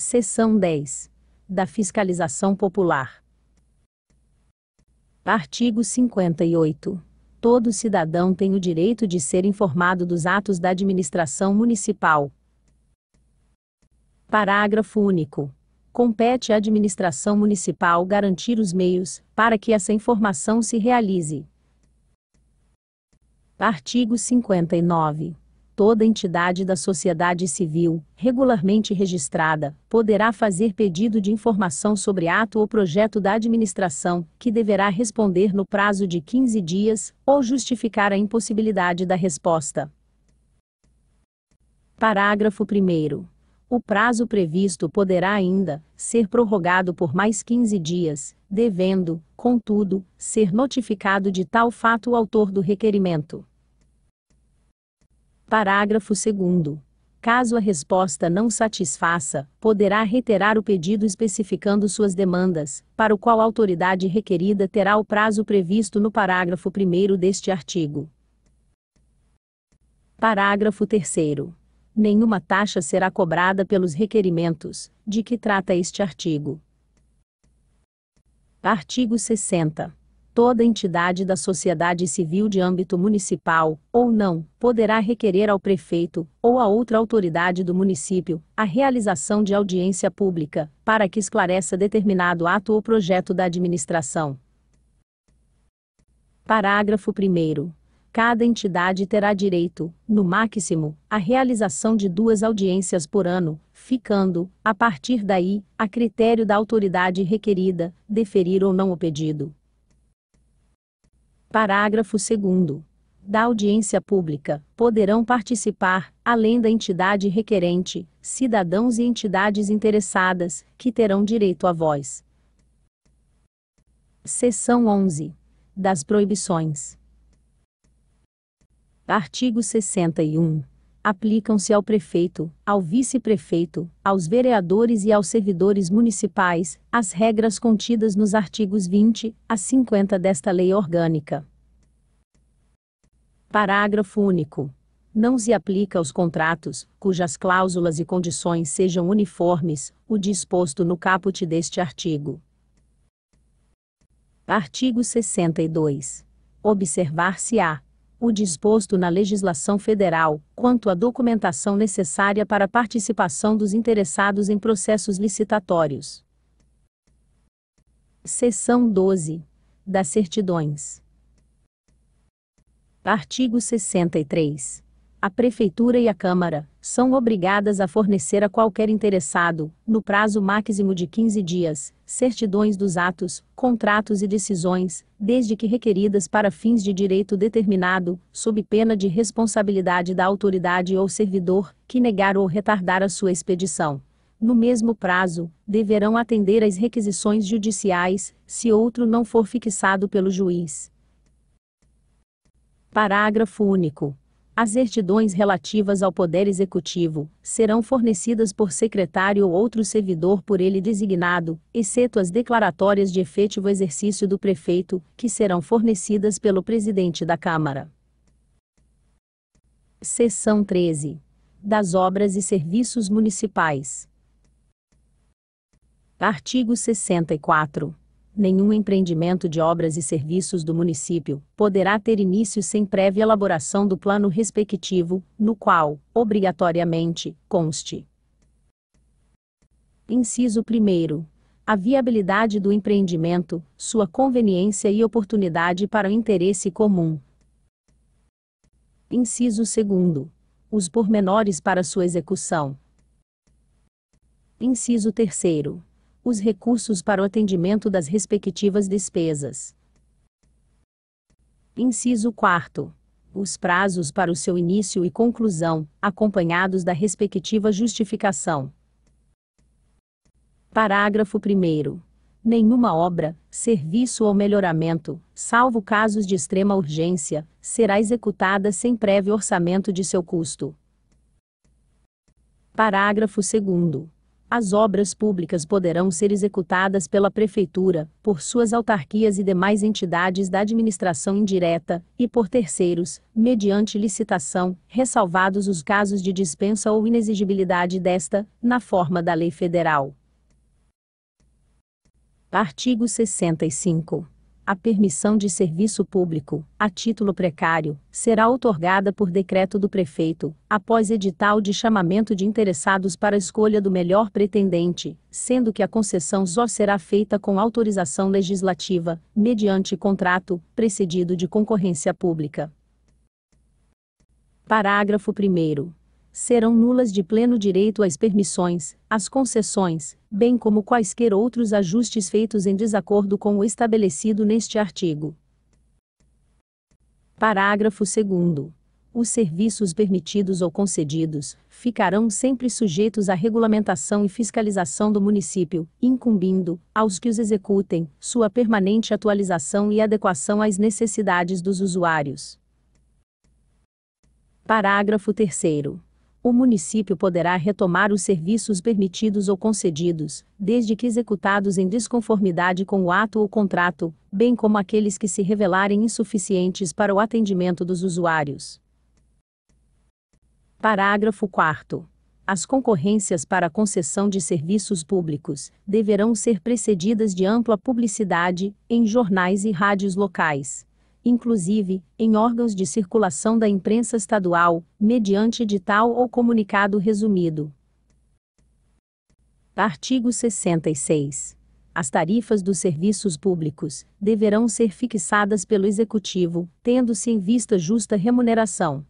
Seção 10. Da fiscalização popular. Artigo 58. Todo cidadão tem o direito de ser informado dos atos da administração municipal. Parágrafo único. Compete à administração municipal garantir os meios para que essa informação se realize. Artigo 59 toda entidade da sociedade civil, regularmente registrada, poderá fazer pedido de informação sobre ato ou projeto da administração, que deverá responder no prazo de 15 dias, ou justificar a impossibilidade da resposta. Parágrafo 1. O prazo previsto poderá ainda ser prorrogado por mais 15 dias, devendo, contudo, ser notificado de tal fato o autor do requerimento. Parágrafo 2. Caso a resposta não satisfaça, poderá reiterar o pedido especificando suas demandas, para o qual a autoridade requerida terá o prazo previsto no parágrafo 1 deste artigo. Parágrafo 3. Nenhuma taxa será cobrada pelos requerimentos, de que trata este artigo. Artigo 60 toda entidade da sociedade civil de âmbito municipal, ou não, poderá requerer ao prefeito, ou a outra autoridade do município, a realização de audiência pública, para que esclareça determinado ato ou projeto da administração. Parágrafo 1. Cada entidade terá direito, no máximo, à realização de duas audiências por ano, ficando, a partir daí, a critério da autoridade requerida, deferir ou não o pedido. Parágrafo 2 da audiência pública, poderão participar, além da entidade requerente, cidadãos e entidades interessadas, que terão direito à voz. Seção 11. Das proibições. Artigo 61 aplicam-se ao prefeito, ao vice-prefeito, aos vereadores e aos servidores municipais as regras contidas nos artigos 20 a 50 desta Lei Orgânica. Parágrafo único. Não se aplica aos contratos, cujas cláusulas e condições sejam uniformes, o disposto no caput deste artigo. Artigo 62. Observar-se-á, o disposto na legislação federal, quanto à documentação necessária para a participação dos interessados em processos licitatórios. Seção 12. Das certidões. Artigo 63 a Prefeitura e a Câmara são obrigadas a fornecer a qualquer interessado, no prazo máximo de 15 dias, certidões dos atos, contratos e decisões, desde que requeridas para fins de direito determinado, sob pena de responsabilidade da autoridade ou servidor que negar ou retardar a sua expedição no mesmo prazo, deverão atender às requisições judiciais, se outro não for fixado pelo juiz. Parágrafo único. As certidões relativas ao Poder Executivo serão fornecidas por secretário ou outro servidor por ele designado, exceto as declaratórias de efetivo exercício do prefeito, que serão fornecidas pelo presidente da Câmara. Seção 13. Das obras e serviços municipais. Artigo 64 nenhum empreendimento de obras e serviços do município poderá ter início sem prévia elaboração do plano respectivo, no qual, obrigatoriamente, conste. Inciso 1. A viabilidade do empreendimento, sua conveniência e oportunidade para o interesse comum. Inciso 2. Os pormenores para sua execução. Inciso 3 os recursos para o atendimento das respectivas despesas. Inciso 4. Os prazos para o seu início e conclusão, acompanhados da respectiva justificação. Parágrafo 1. Nenhuma obra, serviço ou melhoramento, salvo casos de extrema urgência, será executada sem prévio orçamento de seu custo. Parágrafo 2 as obras públicas poderão ser executadas pela Prefeitura, por suas autarquias e demais entidades da administração indireta, e por terceiros, mediante licitação, ressalvados os casos de dispensa ou inexigibilidade desta, na forma da Lei Federal. Artigo 65. A permissão de serviço público, a título precário, será otorgada por decreto do prefeito, após edital de chamamento de interessados para escolha do melhor pretendente, sendo que a concessão só será feita com autorização legislativa, mediante contrato, precedido de concorrência pública. Parágrafo 1 serão nulas de pleno direito as permissões, as concessões, bem como quaisquer outros ajustes feitos em desacordo com o estabelecido neste artigo. Parágrafo 2 os serviços permitidos ou concedidos ficarão sempre sujeitos à regulamentação e fiscalização do município, incumbindo, aos que os executem, sua permanente atualização e adequação às necessidades dos usuários. Parágrafo 3 o município poderá retomar os serviços permitidos ou concedidos, desde que executados em desconformidade com o ato ou contrato, bem como aqueles que se revelarem insuficientes para o atendimento dos usuários. Parágrafo 4. As concorrências para a concessão de serviços públicos deverão ser precedidas de ampla publicidade em jornais e rádios locais inclusive, em órgãos de circulação da imprensa estadual, mediante edital ou comunicado resumido. Artigo 66. As tarifas dos serviços públicos deverão ser fixadas pelo Executivo, tendo-se em vista justa remuneração.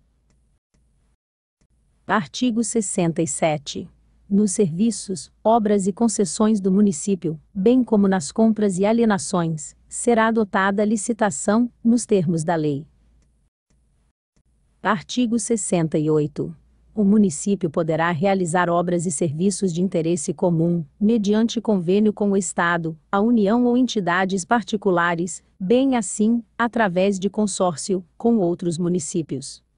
Artigo 67 nos serviços, obras e concessões do município, bem como nas compras e alienações, será adotada licitação, nos termos da lei. Artigo 68. O município poderá realizar obras e serviços de interesse comum, mediante convênio com o Estado, a União ou entidades particulares, bem assim, através de consórcio, com outros municípios.